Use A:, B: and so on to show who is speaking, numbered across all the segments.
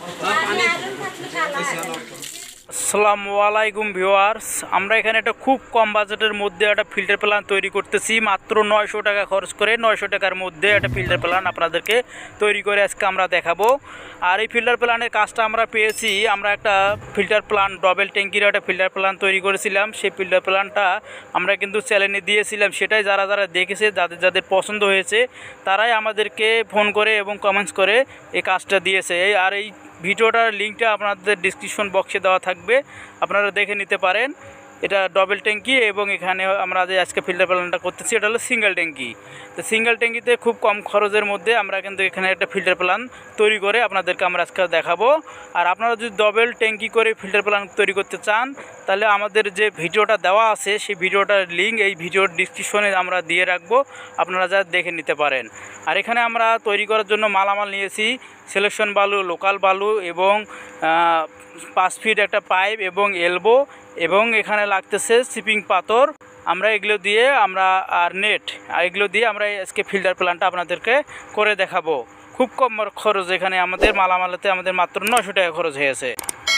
A: আসসালামু আলাইকুম ভিওয়ার্স আমরা এখানে একটা খুব কম বাজেটের মধ্যে একটা ফিল্টার প্ল্যান তৈরি করতেছি মাত্র নয়শো টাকা খরচ করে নয়শো টাকার মধ্যে একটা ফিল্টার প্ল্যান আপনাদেরকে তৈরি করে আজকে আমরা দেখাবো আর এই ফিল্টার প্ল্যানের কাজটা আমরা পেয়েছি আমরা একটা ফিল্টার প্ল্যান ডবল ট্যাঙ্কির একটা ফিল্টার প্ল্যান তৈরি করেছিলাম সেই ফিল্টার প্ল্যানটা আমরা কিন্তু চ্যালেঞ্জে দিয়েছিলাম সেটাই যারা যারা দেখেছে যাদের যাদের পছন্দ হয়েছে তারাই আমাদেরকে ফোন করে এবং কমেন্টস করে এই কাজটা দিয়েছে আর এই ভিডিওটার লিঙ্কটা আপনাদের ডিসক্রিপশন বক্সে দেওয়া থাকবে আপনারা দেখে নিতে পারেন এটা ডবল ট্যাঙ্কি এবং এখানে আমরা যে আজকে ফিল্টার প্ল্যানটা করতেছি এটা হলো সিঙ্গেল ট্যাঙ্কি তো সিঙ্গেল ট্যাঙ্কিতে খুব কম খরচের মধ্যে আমরা কিন্তু এখানে একটা ফিল্টার প্ল্যান তৈরি করে আপনাদেরকে আমরা আজকে দেখাবো আর আপনারা যদি ডবল ট্যাঙ্কি করে ফিল্টার প্ল্যান তৈরি করতে চান তাহলে আমাদের যে ভিডিওটা দেওয়া আছে সেই ভিডিওটার লিঙ্ক এই ভিডিওর ডিসক্রিপশনে আমরা দিয়ে রাখবো আপনারা যা দেখে নিতে পারেন আর এখানে আমরা তৈরি করার জন্য মালামাল নিয়েছি সিলেকশন বালু লোকাল বালু এবং পাঁচ ফিট একটা পাইপ এবং এলবো এবং এখানে লাগতেছে সিপিং পাথর আমরা এগুলো দিয়ে আমরা আর নেট আর এগুলো দিয়ে আমরা আজকে ফিল্টার প্ল্যানটা আপনাদেরকে করে দেখাবো খুব কম খরচ এখানে আমাদের মালামালাতে আমাদের মাত্র নশো টাকা খরচ হয়েছে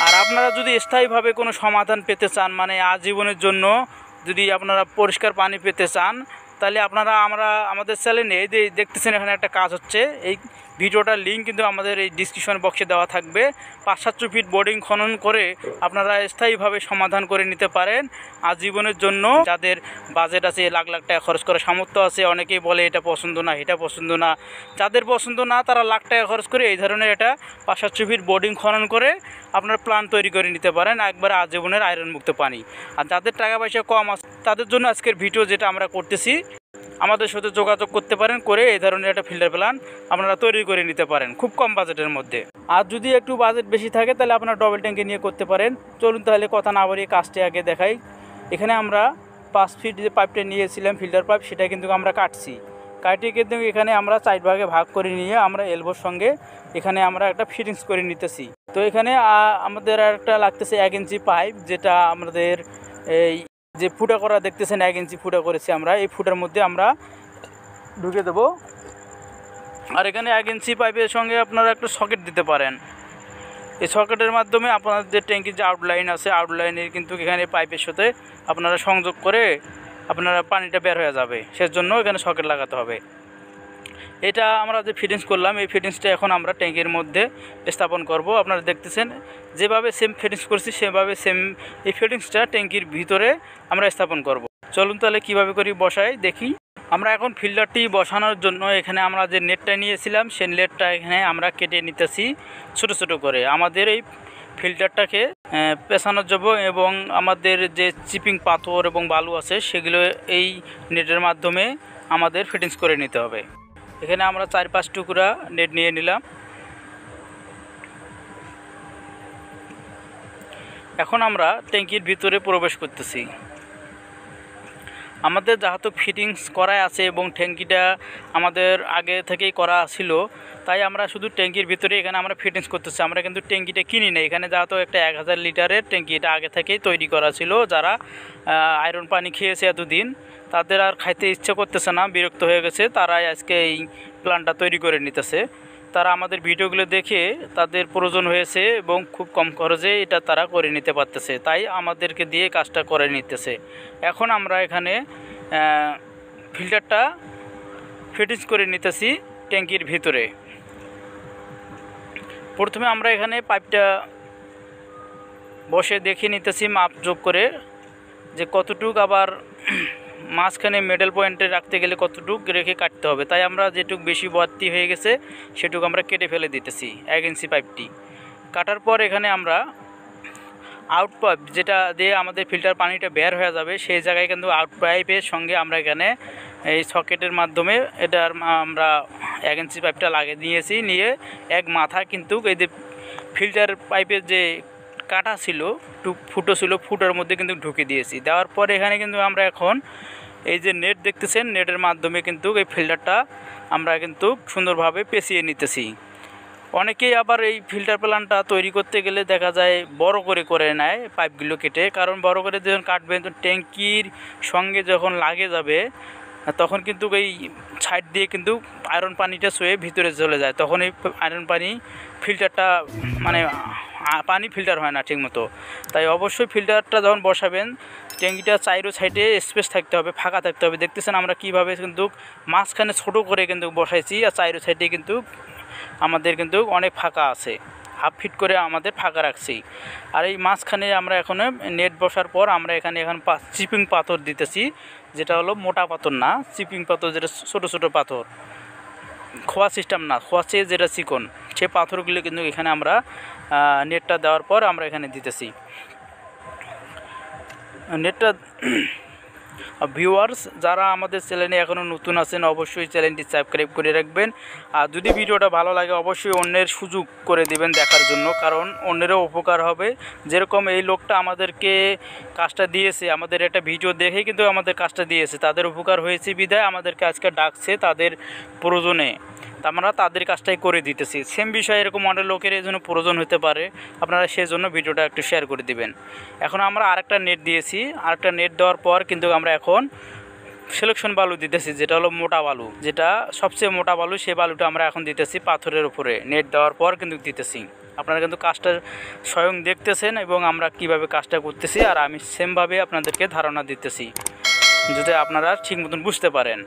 A: আর আপনারা যদি স্থায়ীভাবে কোনো সমাধান পেতে চান মানে আজীবনের জন্য যদি আপনারা পরিষ্কার পানি পেতে চান তাহলে আপনারা আমরা আমাদের চ্যানেলে দেখতেছেন এখানে একটা কাজ হচ্ছে এই ভিডিওটার লিঙ্ক কিন্তু আমাদের এই ডিসক্রিপশন বক্সে দেওয়া থাকবে পাঁচ সাতশো ফিট বোর্ডিং খনন করে আপনারা স্থায়ীভাবে সমাধান করে নিতে পারেন আজীবনের জন্য যাদের বাজেট আছে লাখ লাখ টাকা খরচ করার সামর্থ্য আছে অনেকেই বলে এটা পছন্দ না এটা পছন্দ না যাদের পছন্দ না তারা লাখ টাকা খরচ করে এই ধরনের এটা পাঁচ সাতশো ফিট বোর্ডিং খনন করে আপনার প্ল্যান তৈরি করে নিতে পারেন একবার আজীবনের আয়রনমুক্ত পানি আর যাদের টাকা পয়সা কম আছে তাদের জন্য আজকের ভিডিও যেটা আমরা করতেছি আমাদের সাথে যোগাযোগ করতে পারেন করে এই ধরনের একটা ফিল্টার প্ল্যান আপনারা তৈরি করে নিতে পারেন খুব কম বাজেটের মধ্যে আর যদি একটু বাজেট বেশি থাকে তাহলে আপনারা ডবল ট্যাঙ্কি নিয়ে করতে পারেন চলুন তাহলে কথা না বলি কাজটি আগে দেখাই এখানে আমরা পাঁচ ফিট যে পাইপটা নিয়েছিলাম ফিল্টার পাইপ সেটা কিন্তু আমরা কাটছি কাটিয়ে কিন্তু এখানে আমরা চার ভাগে ভাগ করে নিয়ে আমরা এলবোর সঙ্গে এখানে আমরা একটা ফিটিংস করে নিতেছি তো এখানে আমাদের একটা লাগতেছে এক ইঞ্চি পাইপ যেটা আমাদের এই যে ফুটা করা দেখতেছেন এক ইঞ্চি ফুটা করেছি আমরা এই ফুটার মধ্যে আমরা ঢুকে দেবো আর এখানে এক ইঞ্চি পাইপের সঙ্গে আপনারা একটা সকেট দিতে পারেন এই সকেটের মাধ্যমে আপনাদের ট্যাঙ্কির যে আউটলাইন আছে আউটলাইনের কিন্তু এখানে পাইপের সাথে আপনারা সংযোগ করে আপনারা পানিটা বের হয়ে যাবে সেজন্য এখানে সকেট লাগাতে হবে এটা আমরা যে ফিটিংস করলাম এই ফিটিংসটা এখন আমরা ট্যাঙ্কের মধ্যে স্থাপন করব আপনারা দেখতেছেন যেভাবে সেম ফিটিংস করছি সেভাবে সেম এই ফিটিংসটা ট্যাঙ্কির ভিতরে আমরা স্থাপন করব। চলুন তাহলে কীভাবে করি বসাই দেখি আমরা এখন ফিল্টারটি বসানোর জন্য এখানে আমরা যে নেটটা নিয়েছিলাম সেই নেটটা এখানে আমরা কেটে নিতেছি ছোট ছোট করে আমাদের এই ফিল্টারটাকে পেছানোর জন্য এবং আমাদের যে চিপিং পাথর এবং বালু আছে সেগুলো এই নেটের মাধ্যমে আমাদের ফিটিংস করে নিতে হবে এখানে আমরা চার পাঁচ টুকরা নেট নিয়ে নিলাম এখন আমরা ট্যাঙ্কির ভিতরে প্রবেশ করতেছি আমাদের যাহাতু ফিটিংস করা আছে এবং ট্যাঙ্কিটা আমাদের আগে থেকেই করা ছিল তাই আমরা শুধু ট্যাঙ্কির ভিতরে এখানে আমরা ফিটিংস করতেছি আমরা কিন্তু ট্যাঙ্কিটা কিনি না এখানে যেহেতু একটা এক হাজার লিটারের ট্যাঙ্কিটা আগে থেকেই তৈরি করা ছিল যারা আয়রন পানি খেয়েছে এতদিন তাদের আর খাইতে ইচ্ছে করতেছে না বিরক্ত হয়ে গেছে তারাই আজকে এই প্ল্যানটা তৈরি করে নিতেছে তারা আমাদের ভিডিওগুলো দেখে তাদের প্রয়োজন হয়েছে এবং খুব কম খরচে এটা তারা করে নিতে পারতেছে তাই আমাদেরকে দিয়ে কাজটা করে নিতেছে এখন আমরা এখানে ফিল্টারটা ফিটিংস করে নিতেছি ট্যাঙ্কির ভিতরে প্রথমে আমরা এখানে পাইপটা বসে দেখে নিতেছি মাপ যোগ করে যে কতটুক আবার মাঝখানে মেডেল পয়েন্টে রাখতে গেলে কতটুক রেখে কাটতে হবে তাই আমরা যেটুক বেশি বাড়তি হয়ে গেছে সেটুক আমরা কেটে ফেলে দিতেছি এক ইঞ্চি পাইপটি কাটার পর এখানে আমরা আউট পাইপ যেটা দিয়ে আমাদের ফিল্টার পানিটা বের হয়ে যাবে সেই জায়গায় কিন্তু আউট পাইপের সঙ্গে আমরা এখানে এই সকেটের মাধ্যমে এটার আমরা এক ইঞ্চি পাইপটা লাগিয়ে নিয়েছি নিয়ে এক মাথা কিন্তু এই যে ফিল্টার পাইপের যে কাটা ছিল ফুটো ছিল ফুটোর মধ্যে কিন্তু ঢুকে দিয়েছি দেওয়ার পরে এখানে কিন্তু আমরা এখন এই যে নেট দেখতেছেন নেটের মাধ্যমে কিন্তু এই ফিল্টারটা আমরা কিন্তু সুন্দরভাবে পেঁচিয়ে নিতেছি অনেকেই আবার এই ফিল্টার প্ল্যানটা তৈরি করতে গেলে দেখা যায় বড় করে করে নেয় পাইপগুলো কেটে কারণ বড় করে যখন কাটবেন তো ট্যাঙ্কির সঙ্গে যখন লাগে যাবে তখন কিন্তু এই সাইড দিয়ে কিন্তু আয়রন পানিটা শুয়ে ভিতরে চলে যায় তখন এই আয়রন পানি ফিল্টারটা মানে পানি ফিল্টার হয় না ঠিকমতো তাই অবশ্যই ফিল্টারটা যখন বসাবেন ট্যাঙ্কিটা চাইরো সাইডে স্পেস থাকতে হবে ফাঁকা থাকতে হবে দেখতেছেন আমরা কীভাবে কিন্তু মাঝখানে ছোটো করে কিন্তু বসাইছি আর চাইরো সাইডে কিন্তু আমাদের কিন্তু অনেক ফাঁকা আছে হাফ ফিট করে আমাদের ফাঁকা রাখছি আর এই মাঝখানে আমরা এখন নেট বসার পর আমরা এখানে এখন চিপিং পাথর দিতেছি যেটা হলো মোটা পাথর না চিপিং পাথর যেটা ছোটো ছোটো পাথর খোয়া সিস্টেম না চেয়ে যেটা চিকন সে পাথরগুলো কিন্তু এখানে আমরা নেটটা দেওয়ার পর আমরা এখানে দিতেছি নেটটা ভিউয়ার্স যারা আমাদের চ্যানেলে এখনও নতুন আছেন অবশ্যই চ্যানেলটি সাবস্ক্রাইব করে রাখবেন আর যদি ভিডিওটা ভালো লাগে অবশ্যই অন্যের সুযোগ করে দিবেন দেখার জন্য কারণ অন্যেরও উপকার হবে যেরকম এই লোকটা আমাদেরকে কাজটা দিয়েছে আমাদের একটা ভিডিও দেখে কিন্তু আমাদের কাজটা দিয়েছে তাদের উপকার হয়েছে বিদায় আমাদেরকে আজকে ডাকছে তাদের প্রয়োজনে তা আমরা তাদের কাজটাই করে দিতেছি সেম বিষয়ে এরকম অনেক লোকের এই জন্য প্রয়োজন হতে পারে আপনারা সেই জন্য ভিডিওটা একটু শেয়ার করে দিবেন এখন আমরা আরেকটা নেট দিয়েছি আরেকটা নেট দেওয়ার পর কিন্তু আমরা এখন সিলেকশন বালু দিতেছি যেটা হলো মোটা বালু যেটা সবচেয়ে মোটা বালু সেই বালুটা আমরা এখন দিতেছি পাথরের উপরে নেট দেওয়ার পর কিন্তু দিতেছি আপনারা কিন্তু কাজটা স্বয়ং দেখতেছেন এবং আমরা কিভাবে কাজটা করতেছি আর আমি সেমভাবে আপনাদেরকে ধারণা দিতেছি যদি আপনারা ঠিক মতন বুঝতে পারেন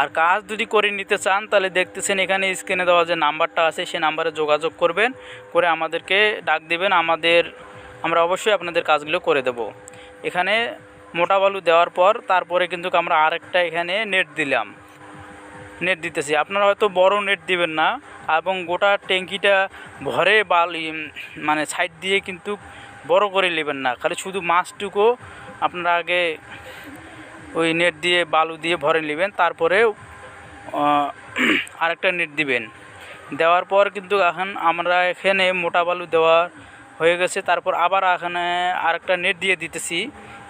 A: আর কাজ যদি করে নিতে চান তাহলে দেখতেছেন এখানে স্ক্রিনে দেওয়া যে নাম্বারটা আছে সেই নাম্বারে যোগাযোগ করবেন করে আমাদেরকে ডাক দেবেন আমাদের আমরা অবশ্যই আপনাদের কাজগুলো করে দেব এখানে মোটা বালু দেওয়ার পর তারপরে কিন্তু আমরা আরেকটা এখানে নেট দিলাম নেট দিতেছি আপনারা হয়তো বড় নেট দিবেন না এবং গোটা ট্যাঙ্কিটা ভরে বালি মানে সাইড দিয়ে কিন্তু বড় করে নেবেন না খালি শুধু মাছটুকু আপনারা আগে ওই নেট দিয়ে বালু দিয়ে ভরে নেবেন তারপরে আরেকটা নেট দিবেন দেওয়ার পর কিন্তু এখন আমরা এখানে মোটা বালু দেওয়া হয়ে গেছে তারপর আবার এখানে আরেকটা নেট দিয়ে দিতেছি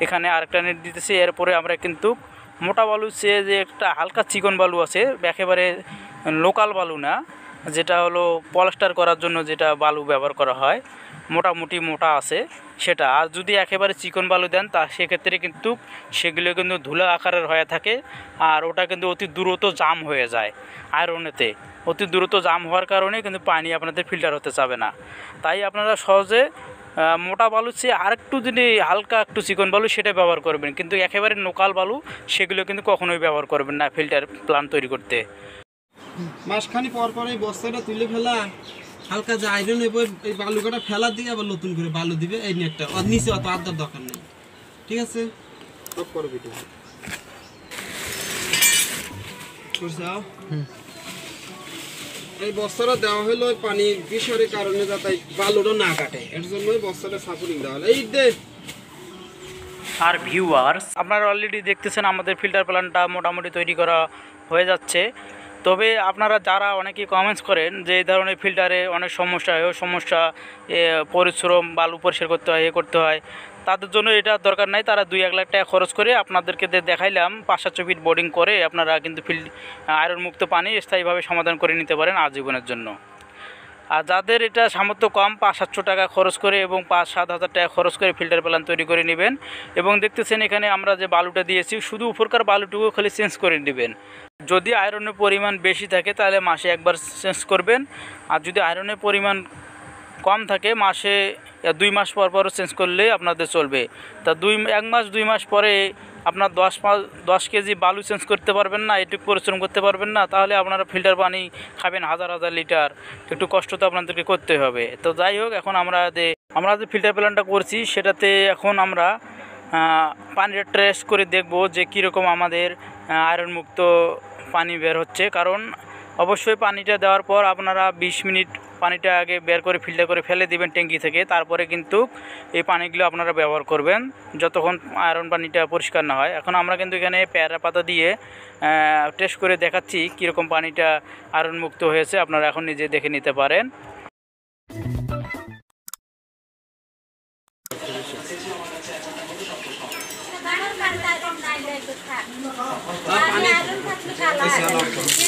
A: এখানে আরেকটা নেট দিতেছি এরপরে আমরা কিন্তু মোটা বালু চেয়ে যে একটা হালকা চিকন বালু আছে একেবারে লোকাল বালু না যেটা হলো পলাস্টার করার জন্য যেটা বালু ব্যবহার করা হয় মোটামুটি মোটা আছে সেটা আর যদি একেবারে চিকন বালু দেন তা সেক্ষেত্রে কিন্তু সেগুলো কিন্তু ধুলা আকারের হয়ে থাকে আর ওটা কিন্তু অতি দ্রুত জাম হয়ে যায় আয়রনেতে অতি দ্রুত জাম হওয়ার কারণে কিন্তু পানি আপনাদের ফিল্টার হতে চাবে না তাই আপনারা সহজে মোটা বালু চেয়ে আরেকটু যদি হালকা একটু চিকন বালু সেটা ব্যবহার করবেন কিন্তু একেবারে নোকাল বালু সেগুলো কিন্তু কখনোই ব্যবহার করবেন না ফিল্টার প্ল্যান তৈরি করতে মাসখানি পর পরে বস্তাটা তুলে ফেলা হালকা যে আয়রন এই বালু কাটা ফেলা দিয়ে আবার নতুন করে বালু দিবে এই নেটটা আর নিচে অত আদার দরকার নেই ঠিক আছে সব করো ভিডিও এই দেওয়া হলো পানি বিষয়ের কারণে যাতে বালুটা না কাটে এর জন্যই বস্তাটা সাপোর্টিং দেওয়া হলো এই দে আর ভিউয়ার্স আপনারা অলরেডি দেখতেছেন আমাদের ফিল্টার প্ল্যানটা মোটামুটি তৈরি করা হয়ে যাচ্ছে তবে আপনারা যারা অনেকেই কমেন্টস করেন যে এই ধরনের ফিল্টারে অনেক সমস্যা হয় সমস্যা পরিশ্রম বালু পরিষ্কার করতে হয় এ করতে হয় তাদের জন্য এটা দরকার নাই তারা দুই এক লাখ টাকা খরচ করে আপনাদেরকে দেখাইলাম পাঁচ সাতশো ফিট বোর্ডিং করে আপনারা কিন্তু ফিল্ড আয়রনমুক্ত পানি স্থায়ীভাবে সমাধান করে নিতে পারেন আজীবনের জন্য আর যাদের এটা সামর্থ্য কম পাঁচ সাতশো টাকা খরচ করে এবং পাঁচ সাত হাজার টাকা খরচ করে ফিল্টার প্ল্যান তৈরি করে নেবেন এবং দেখতেছেন এখানে আমরা যে বালুটা দিয়েছি শুধু উপরকার বালুটুকু খালি চেঞ্জ করে নেবেন যদি আয়রনের পরিমাণ বেশি থাকে তাহলে মাসে একবার চেঞ্জ করবেন আর যদি আয়রনের পরিমাণ কম থাকে মাসে দুই মাস পর পরও চেঞ্জ করলে আপনাদের চলবে তা দুই এক মাস দুই মাস পরে আপনার দশ পাঁচ দশ কেজি বালু চেঞ্জ করতে পারবেন না একটু পরিশ্রম করতে পারবেন না তাহলে আপনারা ফিল্টার পানি খাবেন হাজার হাজার লিটার একটু কষ্ট তো আপনাদেরকে করতে হবে তো যাই হোক এখন আমরা যে আমরা যে ফিল্টার প্ল্যানটা করছি সেটাতে এখন আমরা পানিটা ট্রেস করে দেখব যে কীরকম আমাদের আয়রন মুক্ত পানি বের হচ্ছে কারণ অবশ্যই পানিটা দেওয়ার পর আপনারা ২০ মিনিট পানিটা আগে বের করে ফিল্টার করে ফেলে দিবেন ট্যাঙ্কি থেকে তারপরে কিন্তু এই পানিগুলো আপনারা ব্যবহার করবেন যতক্ষণ আয়রন পানিটা পরিষ্কার না হয় এখন আমরা কিন্তু এখানে প্যারা পাতা দিয়ে টেস্ট করে দেখাচ্ছি কীরকম পানিটা আয়রন মুক্ত হয়েছে আপনারা এখন নিজে দেখে নিতে পারেন পানি 谢谢。